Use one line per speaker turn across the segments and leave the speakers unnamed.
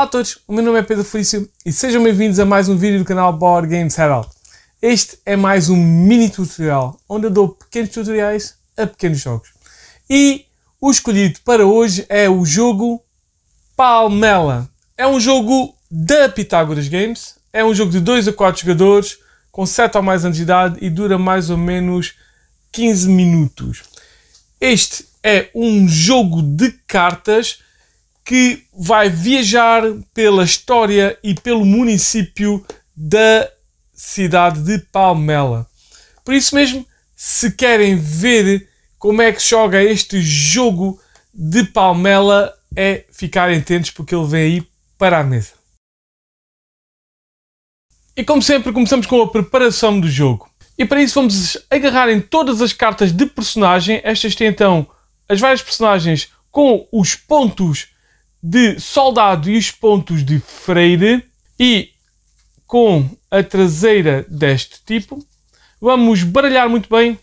Olá a todos, o meu nome é Pedro Felício e sejam bem-vindos a mais um vídeo do canal Board Games Herald. Este é mais um mini tutorial, onde eu dou pequenos tutoriais a pequenos jogos. E o escolhido para hoje é o jogo Palmela. É um jogo da Pitágoras Games, é um jogo de 2 a 4 jogadores, com 7 ou mais anos de idade e dura mais ou menos 15 minutos. Este é um jogo de cartas que vai viajar pela história e pelo município da cidade de Palmela. Por isso mesmo, se querem ver como é que joga este jogo de Palmela, é ficarem atentos porque ele vem aí para a mesa. E como sempre, começamos com a preparação do jogo. E para isso vamos agarrar em todas as cartas de personagem. Estas têm então as várias personagens com os pontos de soldado e os pontos de freire e com a traseira deste tipo. Vamos baralhar muito bem.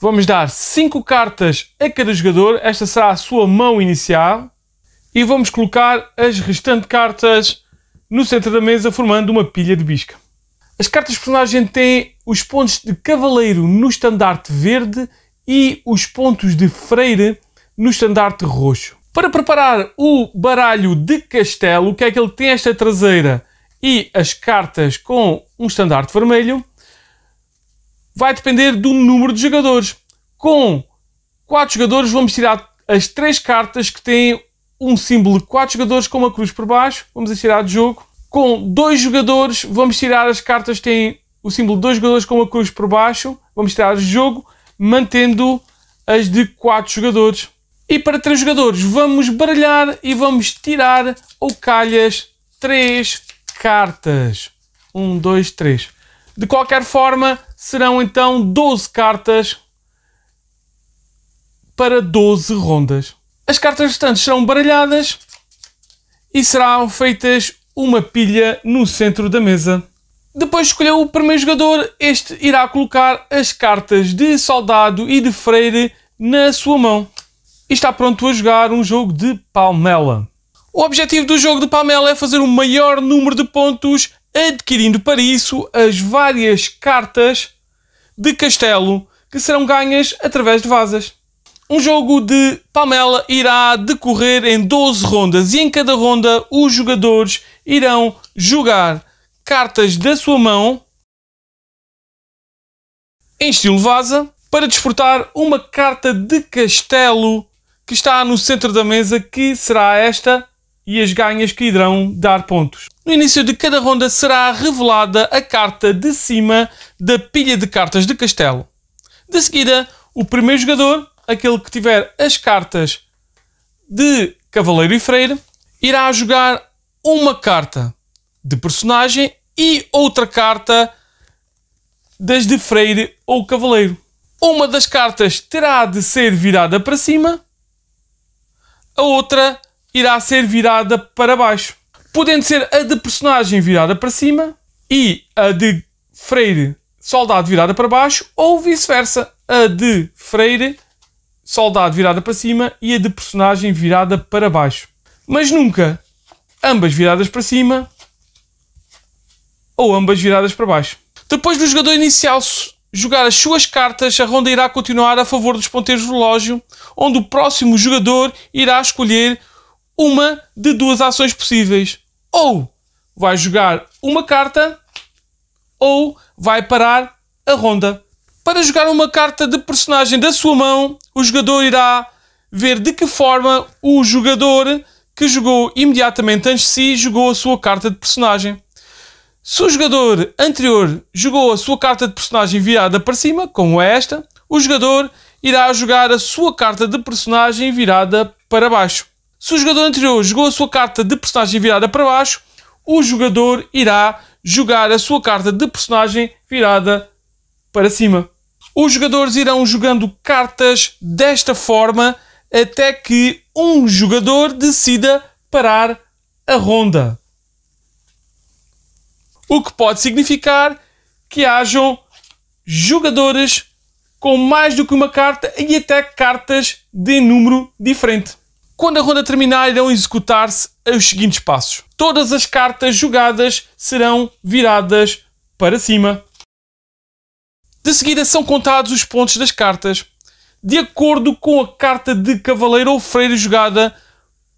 Vamos dar 5 cartas a cada jogador. Esta será a sua mão inicial. E vamos colocar as restantes cartas no centro da mesa, formando uma pilha de bisca. As cartas personagem têm os pontos de cavaleiro no estandarte verde e os pontos de Freire no estandarte roxo. Para preparar o baralho de castelo, o que é que ele tem esta traseira e as cartas com um estandarte vermelho, vai depender do número de jogadores. Com 4 jogadores vamos tirar as três cartas que têm um símbolo de 4 jogadores com uma cruz por baixo, vamos tirar do jogo. Com 2 jogadores vamos tirar as cartas que têm o símbolo de 2 jogadores com uma cruz por baixo, vamos tirar do jogo mantendo as de 4 jogadores. E para 3 jogadores, vamos baralhar e vamos tirar ou calhas 3 cartas. 1, 2, 3. De qualquer forma, serão então 12 cartas para 12 rondas. As cartas restantes serão baralhadas e serão feitas uma pilha no centro da mesa. Depois escolheu o primeiro jogador, este irá colocar as cartas de soldado e de freire na sua mão. E está pronto a jogar um jogo de palmela. O objetivo do jogo de palmela é fazer o maior número de pontos, adquirindo para isso as várias cartas de castelo que serão ganhas através de vasas. Um jogo de palmela irá decorrer em 12 rondas e em cada ronda os jogadores irão jogar cartas da sua mão em estilo vaza para desfrutar uma carta de castelo que está no centro da mesa, que será esta e as ganhas que irão dar pontos. No início de cada ronda será revelada a carta de cima da pilha de cartas de castelo. De seguida, o primeiro jogador, aquele que tiver as cartas de cavaleiro e freire, irá jogar uma carta de personagem e outra carta das de freire ou cavaleiro. Uma das cartas terá de ser virada para cima, a outra irá ser virada para baixo, podendo ser a de personagem virada para cima e a de freire soldado virada para baixo, ou vice-versa, a de freire soldado virada para cima e a de personagem virada para baixo. Mas nunca ambas viradas para cima ou ambas viradas para baixo. Depois do jogador inicial jogar as suas cartas, a ronda irá continuar a favor dos ponteiros do relógio, onde o próximo jogador irá escolher uma de duas ações possíveis. Ou vai jogar uma carta, ou vai parar a ronda. Para jogar uma carta de personagem da sua mão, o jogador irá ver de que forma o jogador que jogou imediatamente antes de si jogou a sua carta de personagem. Se o jogador anterior jogou a sua carta de personagem virada para cima, como é esta, o jogador irá jogar a sua carta de personagem virada para baixo. Se o jogador anterior jogou a sua carta de personagem virada para baixo, o jogador irá jogar a sua carta de personagem virada para cima. Os jogadores irão jogando cartas desta forma até que um jogador decida parar a ronda o que pode significar que hajam jogadores com mais do que uma carta e até cartas de número diferente. Quando a ronda terminar, irão executar-se os seguintes passos: todas as cartas jogadas serão viradas para cima. De seguida, são contados os pontos das cartas, de acordo com a carta de cavaleiro ou freira jogada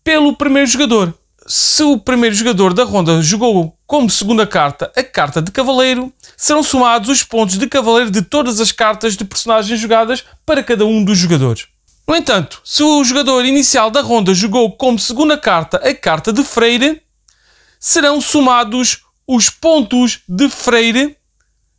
pelo primeiro jogador se o primeiro jogador da ronda jogou como segunda carta a carta de cavaleiro, serão somados os pontos de cavaleiro de todas as cartas de personagens jogadas para cada um dos jogadores. No entanto, se o jogador inicial da ronda jogou como segunda carta a carta de freire, serão somados os pontos de freire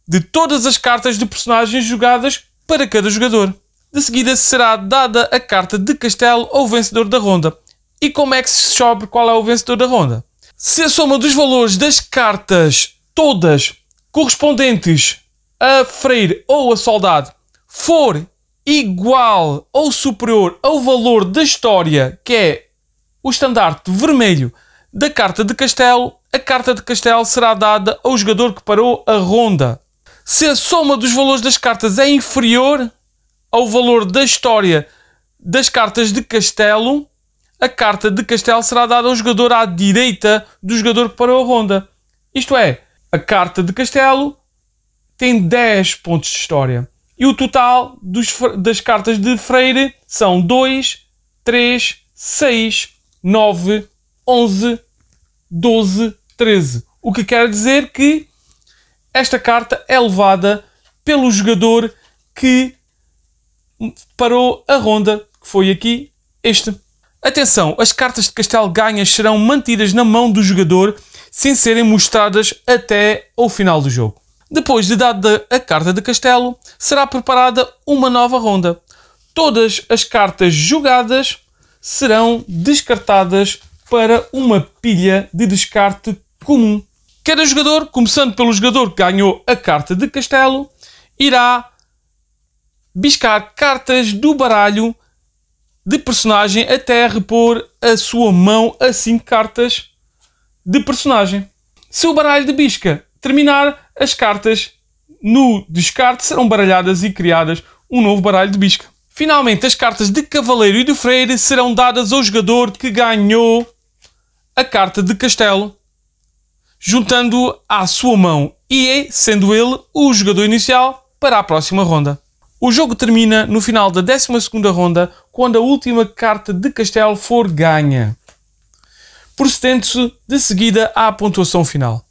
de todas as cartas de personagens jogadas para cada jogador. De seguida será dada a carta de castelo ao vencedor da ronda. E como é que se descobre qual é o vencedor da ronda? Se a soma dos valores das cartas todas correspondentes a freire ou a soldado for igual ou superior ao valor da história, que é o estandarte vermelho da carta de castelo, a carta de castelo será dada ao jogador que parou a ronda. Se a soma dos valores das cartas é inferior ao valor da história das cartas de castelo, a carta de castelo será dada ao jogador à direita do jogador que parou a ronda. Isto é, a carta de castelo tem 10 pontos de história. E o total dos, das cartas de Freire são 2, 3, 6, 9, 11, 12, 13. O que quer dizer que esta carta é levada pelo jogador que parou a ronda, que foi aqui este. Atenção, as cartas de castelo ganhas serão mantidas na mão do jogador sem serem mostradas até ao final do jogo. Depois de dada a carta de castelo, será preparada uma nova ronda. Todas as cartas jogadas serão descartadas para uma pilha de descarte comum. Cada jogador, começando pelo jogador que ganhou a carta de castelo, irá biscar cartas do baralho de personagem até repor a sua mão a 5 cartas de personagem. Se o baralho de bisca terminar, as cartas no descarte serão baralhadas e criadas um novo baralho de bisca. Finalmente, as cartas de cavaleiro e de freire serão dadas ao jogador que ganhou a carta de castelo, juntando à sua mão e é, sendo ele o jogador inicial para a próxima ronda. O jogo termina no final da 12 ronda, quando a última carta de castelo for ganha, procedendo-se de seguida à pontuação final.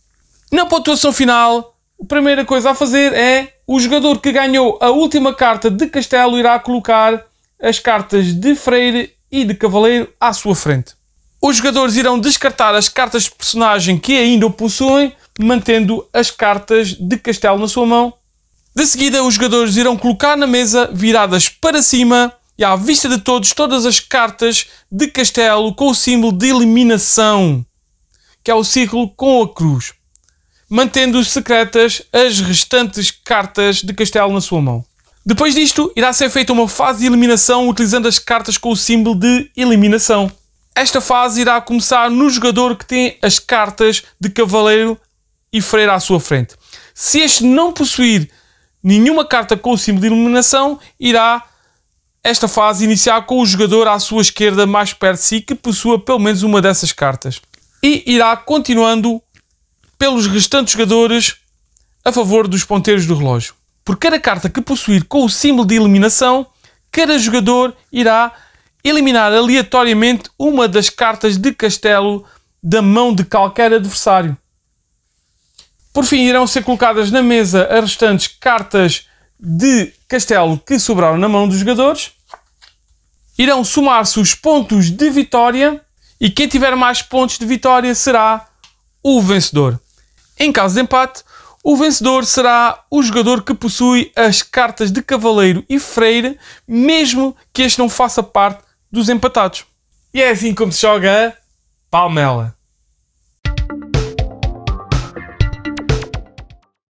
Na pontuação final, a primeira coisa a fazer é o jogador que ganhou a última carta de castelo irá colocar as cartas de freire e de cavaleiro à sua frente. Os jogadores irão descartar as cartas de personagem que ainda o possuem, mantendo as cartas de castelo na sua mão de seguida, os jogadores irão colocar na mesa viradas para cima e à vista de todos todas as cartas de castelo com o símbolo de eliminação, que é o círculo com a cruz, mantendo secretas as restantes cartas de castelo na sua mão. Depois disto, irá ser feita uma fase de eliminação utilizando as cartas com o símbolo de eliminação. Esta fase irá começar no jogador que tem as cartas de cavaleiro e freira à sua frente. Se este não possuir Nenhuma carta com o símbolo de iluminação irá esta fase iniciar com o jogador à sua esquerda mais perto de si que possua pelo menos uma dessas cartas. E irá continuando pelos restantes jogadores a favor dos ponteiros do relógio. Por cada carta que possuir com o símbolo de eliminação, cada jogador irá eliminar aleatoriamente uma das cartas de castelo da mão de qualquer adversário. Por fim, irão ser colocadas na mesa as restantes cartas de castelo que sobraram na mão dos jogadores. Irão somar-se os pontos de vitória e quem tiver mais pontos de vitória será o vencedor. Em caso de empate, o vencedor será o jogador que possui as cartas de cavaleiro e freira, mesmo que este não faça parte dos empatados. E é assim como se joga a Palmela.